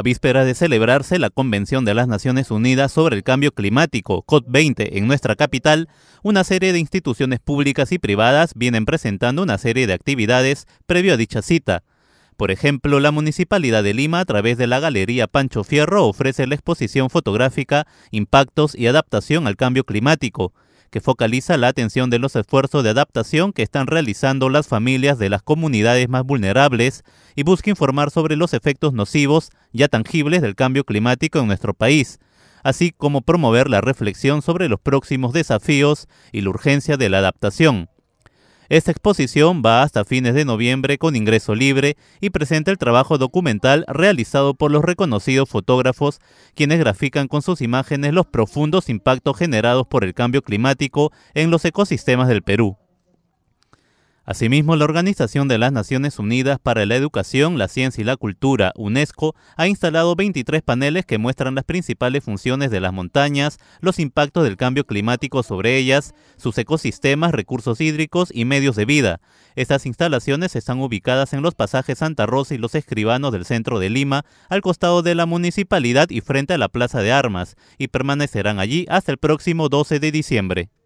a víspera de celebrarse la Convención de las Naciones Unidas sobre el Cambio Climático, COP20, en nuestra capital, una serie de instituciones públicas y privadas vienen presentando una serie de actividades previo a dicha cita. Por ejemplo, la Municipalidad de Lima, a través de la Galería Pancho Fierro, ofrece la exposición fotográfica Impactos y Adaptación al Cambio Climático que focaliza la atención de los esfuerzos de adaptación que están realizando las familias de las comunidades más vulnerables y busca informar sobre los efectos nocivos ya tangibles del cambio climático en nuestro país, así como promover la reflexión sobre los próximos desafíos y la urgencia de la adaptación. Esta exposición va hasta fines de noviembre con ingreso libre y presenta el trabajo documental realizado por los reconocidos fotógrafos, quienes grafican con sus imágenes los profundos impactos generados por el cambio climático en los ecosistemas del Perú. Asimismo, la Organización de las Naciones Unidas para la Educación, la Ciencia y la Cultura, UNESCO, ha instalado 23 paneles que muestran las principales funciones de las montañas, los impactos del cambio climático sobre ellas, sus ecosistemas, recursos hídricos y medios de vida. Estas instalaciones están ubicadas en los pasajes Santa Rosa y los Escribanos del centro de Lima, al costado de la municipalidad y frente a la Plaza de Armas, y permanecerán allí hasta el próximo 12 de diciembre.